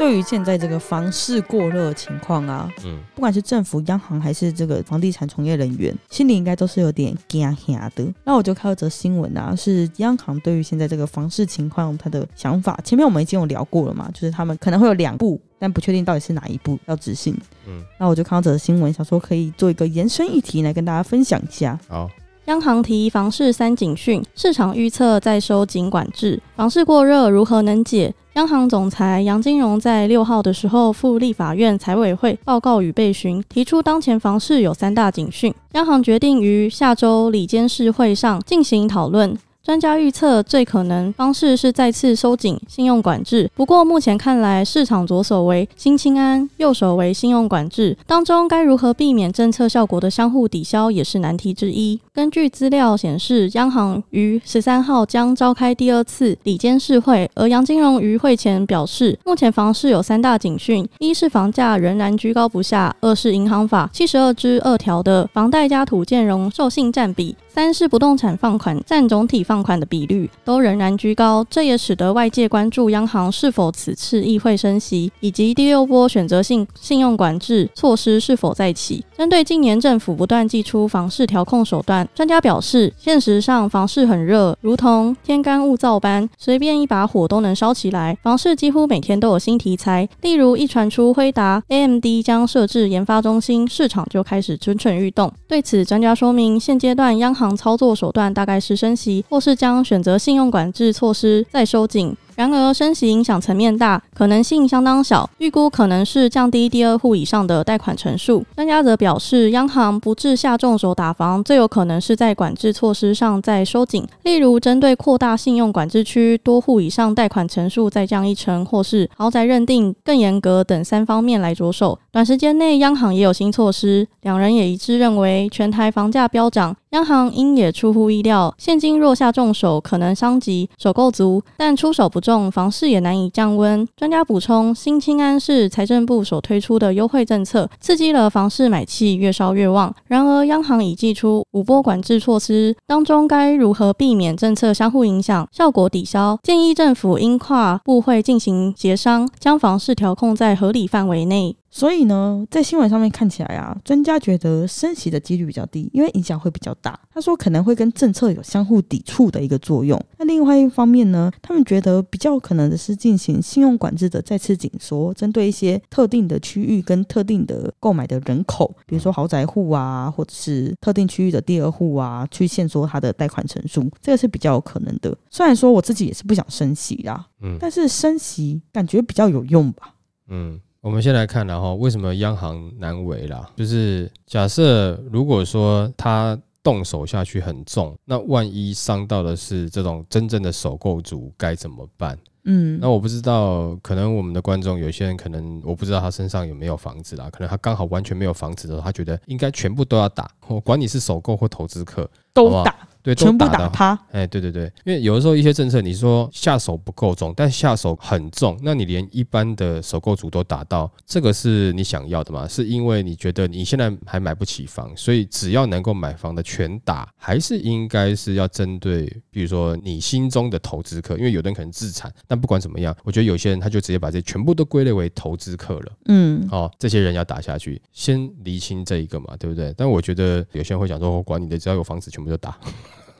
对于现在这个房市过热情况啊，嗯，不管是政府、央行还是这个房地产从业人员，心里应该都是有点惊吓的。那我就看到则新闻啊，是央行对于现在这个房市情况他的想法。前面我们已经有聊过了嘛，就是他们可能会有两步，但不确定到底是哪一步要执行。嗯，那我就看到则新闻，想说可以做一个延伸议题来跟大家分享一下。好，央行提房市三警讯，市场预测在收紧管制，房市过热如何能解？央行总裁杨金荣在六号的时候赴立法院财委会报告与备询，提出当前房市有三大警讯，央行决定于下周里监事会上进行讨论。专家预测最可能方式是再次收紧信用管制，不过目前看来市场左手为新清安，右手为信用管制，当中该如何避免政策效果的相互抵消，也是难题之一。根据资料显示，央行于十三号将召开第二次里监事会，而杨金荣于会前表示，目前房市有三大警讯：一是房价仍然居高不下；二是《银行法》七十二之二条的房贷加土建融授信占比；三是不动产放款占总体放款的比率都仍然居高。这也使得外界关注央行是否此次议会升息，以及第六波选择性信用管制措施是否再起。针对近年政府不断祭出房市调控手段。专家表示，现实上房市很热，如同天干物燥般，随便一把火都能烧起来。房市几乎每天都有新题材，例如一传出辉达 AMD 将设置研发中心，市场就开始蠢蠢欲动。对此，专家说明，现阶段央行操作手段大概是升息，或是将选择信用管制措施再收紧。然而，升息影响层面大，可能性相当小，预估可能是降低第二户以上的贷款成数。专家则表示，央行不致下重手打房，最有可能是在管制措施上再收紧，例如针对扩大信用管制区、多户以上贷款成数再降一成，或是豪宅认定更严格等三方面来着手。短时间内，央行也有新措施。两人也一致认为，全台房价飙涨。央行鹰也出乎意料，现金若下重手，可能伤及首购族；但出手不重，房市也难以降温。专家补充，新青安市财政部所推出的优惠政策，刺激了房市买气越烧越旺。然而，央行已祭出五波管制措施，当中该如何避免政策相互影响、效果抵消？建议政府应跨部会进行协商，将房市调控在合理范围内。所以呢，在新闻上面看起来啊，专家觉得升息的几率比较低，因为影响会比较大。他说可能会跟政策有相互抵触的一个作用。那另外一方面呢，他们觉得比较可能的是进行信用管制的再次紧缩，针对一些特定的区域跟特定的购买的人口，比如说豪宅户啊，或者是特定区域的第二户啊，去限缩他的贷款成数，这个是比较有可能的。虽然说我自己也是不想升息啦，嗯，但是升息感觉比较有用吧，嗯。我们先来看，然后为什么央行难为啦？就是假设如果说他动手下去很重，那万一伤到的是这种真正的首购族，该怎么办？嗯，那我不知道，可能我们的观众有些人可能我不知道他身上有没有房子啦，可能他刚好完全没有房子的时候，他觉得应该全部都要打，我管你是首购或投资客都打。对，全部打趴！哎，对对对，因为有的时候一些政策，你说下手不够重，但下手很重，那你连一般的首购族都打到，这个是你想要的吗？是因为你觉得你现在还买不起房，所以只要能够买房的全打，还是应该是要针对，比如说你心中的投资客，因为有的人可能自产，但不管怎么样，我觉得有些人他就直接把这全部都归类为投资客了。嗯，哦，这些人要打下去，先厘清这一个嘛，对不对？但我觉得有些人会想说，我管你的，只要有房子，全部就打。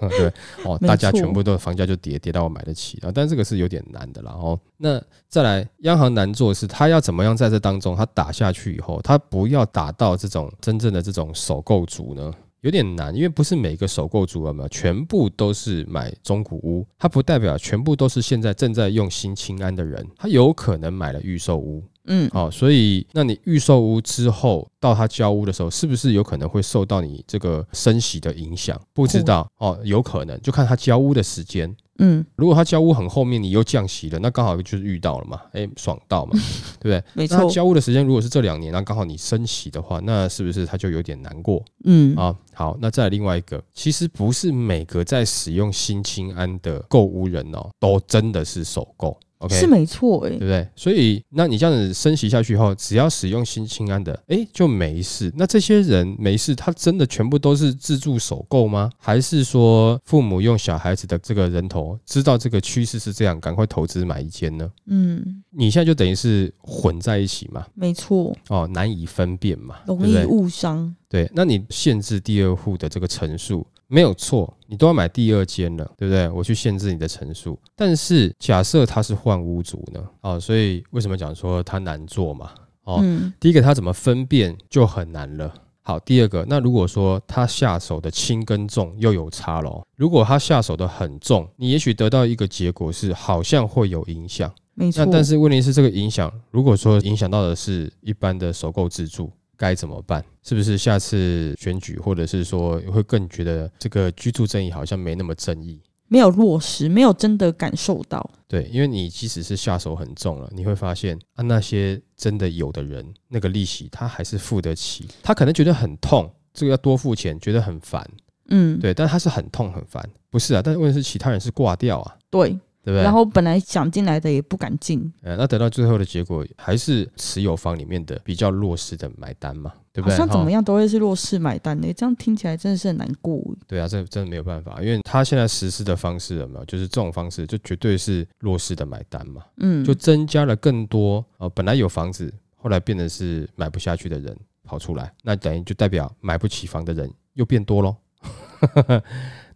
嗯，对，哦，大家全部都房价就跌，跌到我买得起啊，但这个是有点难的啦。哦，那再来，央行难做的是，它要怎么样在这当中，它打下去以后，它不要打到这种真正的这种首购族呢？有点难，因为不是每个首购族啊嘛，全部都是买中古屋，它不代表全部都是现在正在用新清安的人，他有可能买了预售屋，嗯，哦，所以那你预售屋之后。到他交屋的时候，是不是有可能会受到你这个升息的影响？不知道哦，有可能就看他交屋的时间。嗯，如果他交屋很后面，你又降息了，那刚好就是遇到了嘛，哎，爽到嘛，对不对？没错。交屋的时间如果是这两年，那刚好你升息的话，那是不是他就有点难过？嗯啊，好，那再另外一个，其实不是每个在使用新青安的购屋人哦，都真的是首购，Okay, 是没错，哎，对不对？所以，那你这样子升息下去后，只要使用新青安的，哎，就没事，那这些人没事，他真的全部都是自助首购吗？还是说父母用小孩子的这个人头，知道这个趋势是这样，赶快投资买一间呢？嗯，你现在就等于是混在一起嘛，没错，哦，难以分辨嘛，容易误伤。对，那你限制第二户的这个层数没有错，你都要买第二间了，对不对？我去限制你的层数，但是假设他是换屋主呢？哦，所以为什么讲说他难做嘛？嗯，第一个他怎么分辨就很难了。好，第二个，那如果说他下手的轻跟重又有差咯。如果他下手的很重，你也许得到一个结果是好像会有影响。没错，那但是问题是，这个影响如果说影响到的是一般的首购自住，该怎么办？是不是下次选举或者是说会更觉得这个居住正义好像没那么正义？没有落实，没有真的感受到。对，因为你即使是下手很重了，你会发现啊，那些真的有的人，那个利息他还是付得起，他可能觉得很痛，这个要多付钱，觉得很烦，嗯，对，但他是很痛很烦，不是啊，但是问题是其他人是挂掉啊，对。对不对？然后本来想进来的也不敢进，呃，那等到最后的结果还是持有房里面的比较弱势的买单嘛，对不对？好像怎么样都会是弱势买单的，这样听起来真的是很难过。对啊，这真的没有办法，因为他现在实施的方式有没有？就是这种方式就绝对是弱势的买单嘛，嗯，就增加了更多呃，本来有房子后来变得是买不下去的人跑出来，那等于就代表买不起房的人又变多喽。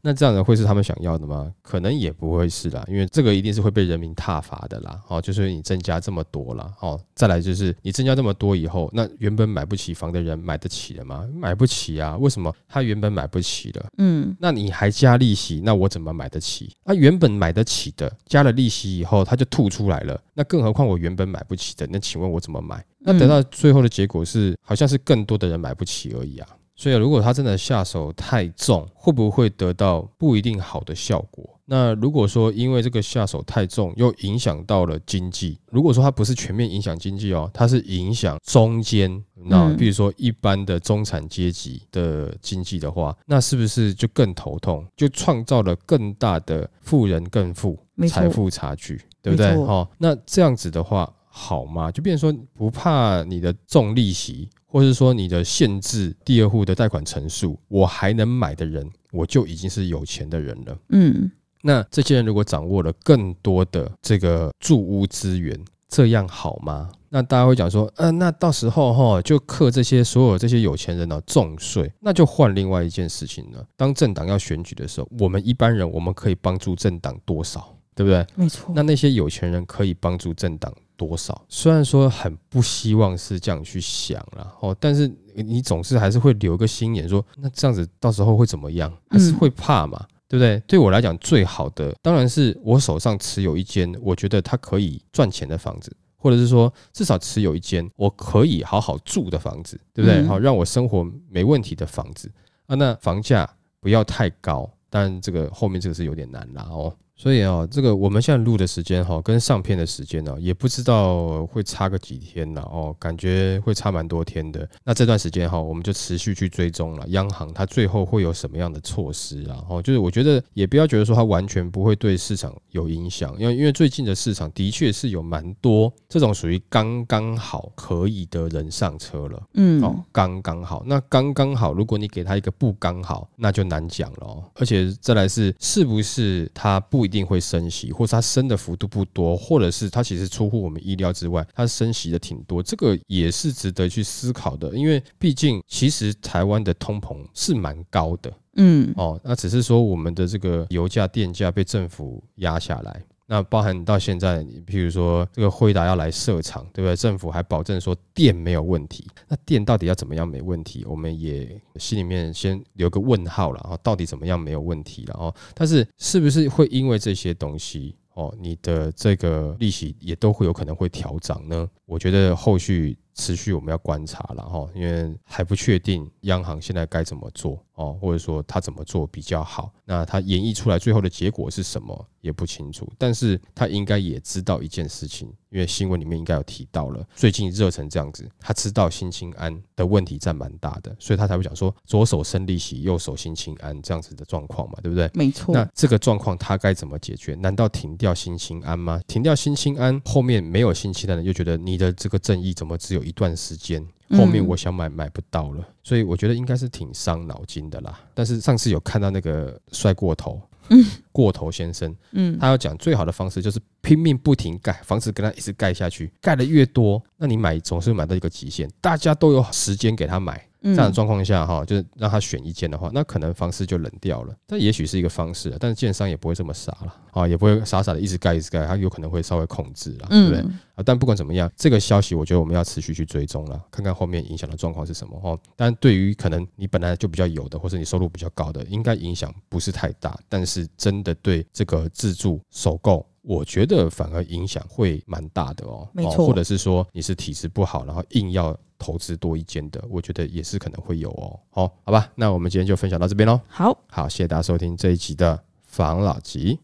那这样子会是他们想要的吗？可能也不会是啦，因为这个一定是会被人民踏伐的啦。哦，就是你增加这么多了，哦，再来就是你增加这么多以后，那原本买不起房的人买得起了吗？买不起啊！为什么他原本买不起了？嗯，那你还加利息，那我怎么买得起？那原本买得起的，加了利息以后，他就吐出来了。那更何况我原本买不起的，那请问我怎么买？那得到最后的结果是，好像是更多的人买不起而已啊。所以，如果他真的下手太重，会不会得到不一定好的效果？那如果说因为这个下手太重，又影响到了经济，如果说它不是全面影响经济哦，它是影响中间，那比如说一般的中产阶级的经济的话，那是不是就更头痛，就创造了更大的富人更富、财富差距，对不对？哈，那这样子的话好吗？就变成说不怕你的重利息。或是说你的限制第二户的贷款层数，我还能买的人，我就已经是有钱的人了。嗯，那这些人如果掌握了更多的这个住屋资源，这样好吗？那大家会讲说，嗯，那到时候哈，就克这些所有这些有钱人呢重税，那就换另外一件事情了。当政党要选举的时候，我们一般人我们可以帮助政党多少，对不对？没错。那那些有钱人可以帮助政党。多少？虽然说很不希望是这样去想了哦，但是你总是还是会留个心眼，说那这样子到时候会怎么样？还是会怕嘛，对不对？对我来讲，最好的当然是我手上持有一间我觉得它可以赚钱的房子，或者是说至少持有一间我可以好好住的房子，对不对？好，让我生活没问题的房子啊，那房价不要太高，但这个后面这个是有点难啦哦。所以啊，这个我们现在录的时间哈，跟上片的时间呢，也不知道会差个几天呢，哦，感觉会差蛮多天的。那这段时间哈，我们就持续去追踪了央行它最后会有什么样的措施啊？哦，就是我觉得也不要觉得说它完全不会对市场有影响，因为因为最近的市场的确是有蛮多这种属于刚刚好可以的人上车了，嗯，哦，刚刚好。那刚刚好，如果你给他一个不刚好，那就难讲了。哦。而且再来是是不是他不。一定会升息，或者它升的幅度不多，或者是它其实出乎我们意料之外，它升息的挺多，这个也是值得去思考的。因为毕竟，其实台湾的通膨是蛮高的，嗯，哦，那只是说我们的这个油价、电价被政府压下来。那包含到现在，你比如说这个辉达要来设厂，对不对？政府还保证说电没有问题，那电到底要怎么样没问题？我们也心里面先留个问号了，然后到底怎么样没有问题了哦？但是是不是会因为这些东西哦，你的这个利息也都会有可能会调涨呢？我觉得后续。持续我们要观察，了哈，因为还不确定央行现在该怎么做哦，或者说他怎么做比较好，那他演绎出来最后的结果是什么也不清楚。但是他应该也知道一件事情，因为新闻里面应该有提到了，最近热成这样子，他知道新青安的问题占蛮大的，所以他才会讲说左手生利息，右手新青安这样子的状况嘛，对不对？没错。那这个状况他该怎么解决？难道停掉新青安吗？停掉新青安后面没有新青安的就觉得你的这个正义怎么只有？一段时间，后面我想买买不到了，所以我觉得应该是挺伤脑筋的啦。但是上次有看到那个帅过头，嗯，过头先生，嗯，他要讲最好的方式就是拼命不停盖，房子跟他一直盖下去，盖的越多，那你买总是买到一个极限，大家都有时间给他买。这样的状况下哈，就是让他选一间的话，那可能房市就冷掉了。但也许是一个方式，但是建商也不会这么傻了啊，也不会傻傻的一直盖一直盖，他有可能会稍微控制了，对不对？啊，但不管怎么样，这个消息我觉得我们要持续去追踪了，看看后面影响的状况是什么哈。但对于可能你本来就比较有的，或是你收入比较高的，应该影响不是太大。但是真的对这个自住首购。我觉得反而影响会蛮大的哦，没错，或者是说你是体质不好，然后硬要投资多一间的，我觉得也是可能会有哦，好，好吧，那我们今天就分享到这边喽。好好，谢谢大家收听这一集的防老集，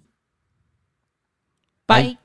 拜。